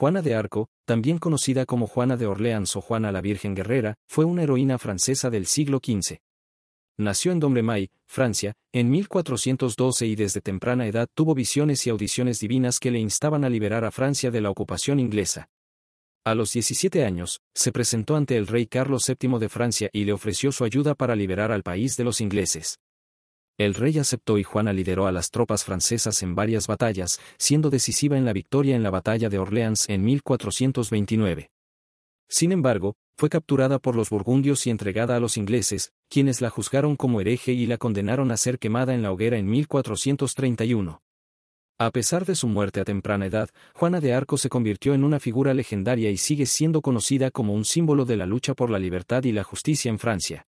Juana de Arco, también conocida como Juana de Orleans o Juana la Virgen Guerrera, fue una heroína francesa del siglo XV. Nació en Domremay, Francia, en 1412 y desde temprana edad tuvo visiones y audiciones divinas que le instaban a liberar a Francia de la ocupación inglesa. A los 17 años, se presentó ante el rey Carlos VII de Francia y le ofreció su ayuda para liberar al país de los ingleses. El rey aceptó y Juana lideró a las tropas francesas en varias batallas, siendo decisiva en la victoria en la batalla de Orleans en 1429. Sin embargo, fue capturada por los burgundios y entregada a los ingleses, quienes la juzgaron como hereje y la condenaron a ser quemada en la hoguera en 1431. A pesar de su muerte a temprana edad, Juana de Arco se convirtió en una figura legendaria y sigue siendo conocida como un símbolo de la lucha por la libertad y la justicia en Francia.